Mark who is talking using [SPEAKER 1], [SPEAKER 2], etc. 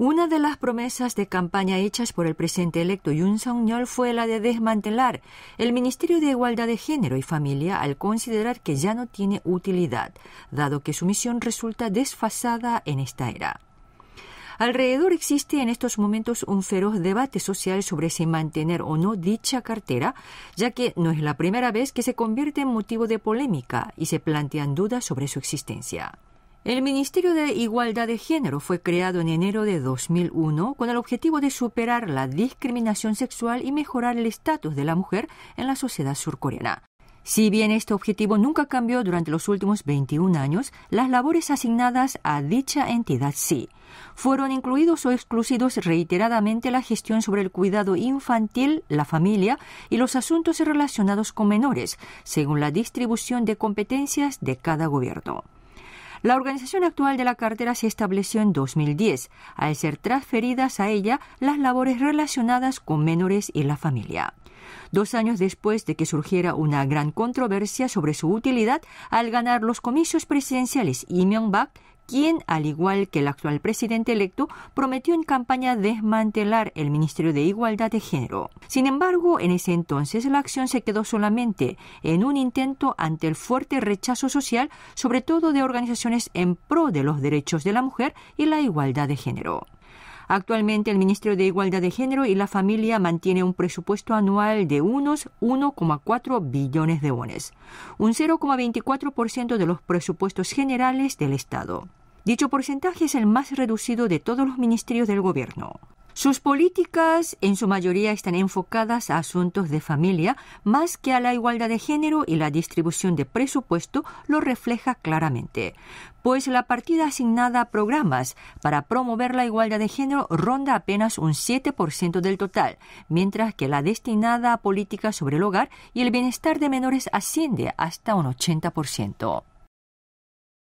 [SPEAKER 1] Una de las promesas de campaña hechas por el presidente electo Yun Song-yeol fue la de desmantelar el Ministerio de Igualdad de Género y Familia al considerar que ya no tiene utilidad, dado que su misión resulta desfasada en esta era. Alrededor existe en estos momentos un feroz debate social sobre si mantener o no dicha cartera, ya que no es la primera vez que se convierte en motivo de polémica y se plantean dudas sobre su existencia. El Ministerio de Igualdad de Género fue creado en enero de 2001 con el objetivo de superar la discriminación sexual y mejorar el estatus de la mujer en la sociedad surcoreana. Si bien este objetivo nunca cambió durante los últimos 21 años, las labores asignadas a dicha entidad sí. Fueron incluidos o excluidos reiteradamente la gestión sobre el cuidado infantil, la familia y los asuntos relacionados con menores, según la distribución de competencias de cada gobierno. La organización actual de la cartera se estableció en 2010, al ser transferidas a ella las labores relacionadas con menores y la familia. Dos años después de que surgiera una gran controversia sobre su utilidad al ganar los comicios presidenciales, y quien, al igual que el actual presidente electo, prometió en campaña desmantelar el Ministerio de Igualdad de Género. Sin embargo, en ese entonces la acción se quedó solamente en un intento ante el fuerte rechazo social, sobre todo de organizaciones en pro de los derechos de la mujer y la igualdad de género. Actualmente el Ministerio de Igualdad de Género y la Familia mantiene un presupuesto anual de unos 1,4 billones de wones, un 0,24% de los presupuestos generales del Estado. Dicho porcentaje es el más reducido de todos los ministerios del gobierno. Sus políticas en su mayoría están enfocadas a asuntos de familia más que a la igualdad de género y la distribución de presupuesto lo refleja claramente, pues la partida asignada a programas para promover la igualdad de género ronda apenas un 7% del total, mientras que la destinada a políticas sobre el hogar y el bienestar de menores asciende hasta un 80%.